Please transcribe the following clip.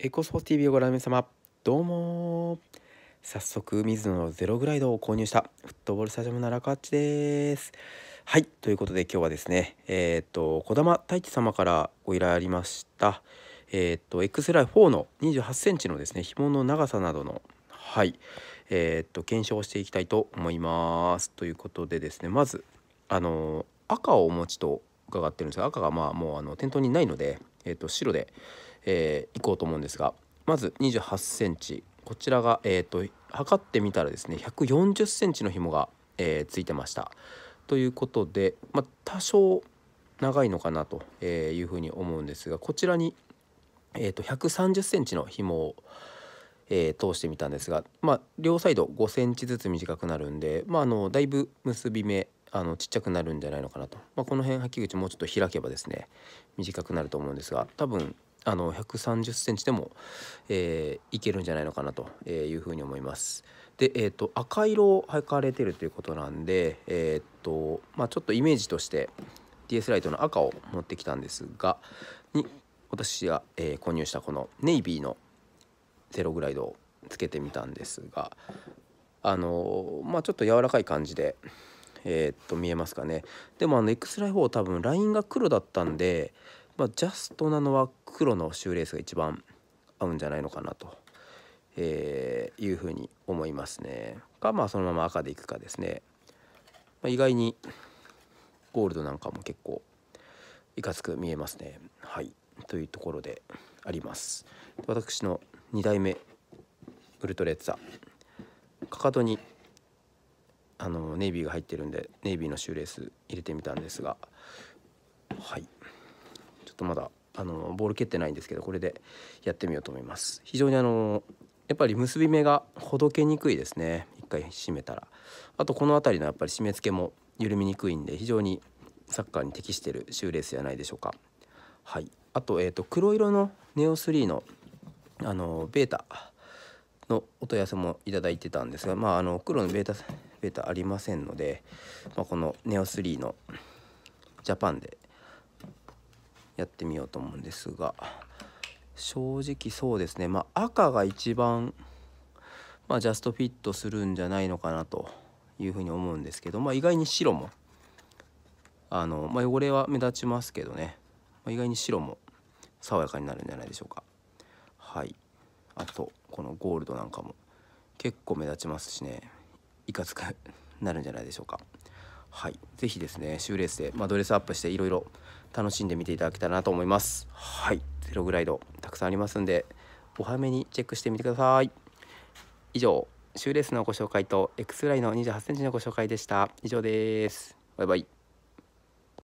エコスポーツビをご覧の皆様どうも早速水野のゼログライドを購入したフットボールスタジアム奈良ッちですはいということで今日はですねえっ、と児玉太一様からご依頼ありましたえっ、と X ライ4の28センチのですね紐の長さなどのはいえっ、と検証していきたいと思いますということでですねまずあの赤をお持ちと伺ってるんですが赤がまあもうあの店頭にないのでえっ、と白でえー、いこうと思うんですがまず2 8センチこちらが、えーと、測ってみたらですね1 4 0センチの紐が、えー、ついてました。ということで、まあ、多少長いのかなというふうに思うんですがこちらに、えーと、130センチの紐を、えー、通してみたんですが、まあ、両サイド5センチずつ短くなるんで、まあ、あのだいぶ結び目あのちっちゃくなるんじゃないのかなと、まあ、この辺履き口もうちょっと開けばですね短くなると思うんですが多分あの130センチでも、えー、いけるんじゃないのかなというふうに思います。で、えーと、赤色を履かれてるということなんで、えーとまあ、ちょっとイメージとして DS ライトの赤を持ってきたんですがに私が、えー、購入したこのネイビーのゼログライドをつけてみたんですがあのまあちょっと柔らかい感じで。えー、っと見えますかねでもあの X ライフォー多分ラインが黒だったんでまあ、ジャストなのは黒のシューレースが一番合うんじゃないのかなと、えー、いうふうに思いますね。かまあそのまま赤でいくかですね。まあ、意外にゴールドなんかも結構いかつく見えますね。はいというところであります。私の2代目ウルトレッツァかかとにあのネイビーが入ってるんでネイビーのシューレース入れてみたんですがはいとまだあのボール蹴ってないんですけどこれでやってみようと思います非常にあのやっぱり結び目がほどけにくいですね一回締めたらあとこの辺りのやっぱり締め付けも緩みにくいんで非常にサッカーに適してるシューレースじゃないでしょうかはいあと,、えーと、黒色のネオ3のあのベータのお問い合わせもいいてたんですが、まあ、あの黒のベータベータありませんので、まあ、このネオ3のジャパンでやってみようと思うんですが正直そうですねまあ赤が一番まあジャストフィットするんじゃないのかなというふうに思うんですけどまあ意外に白もあの、まあ、汚れは目立ちますけどね、まあ、意外に白も爽やかになるんじゃないでしょうかはいあとこのゴールドなんかも結構目立ちますしねいかつくなるんじゃないでしょうかはい、ぜひですねシューレースで、まあ、ドレスアップしていろいろ楽しんでみていただけたらなと思いますはいゼログライドたくさんありますんでお早めにチェックしてみてください以上シューレースのご紹介と X ライの2 8センチのご紹介でした以上ですバイバイ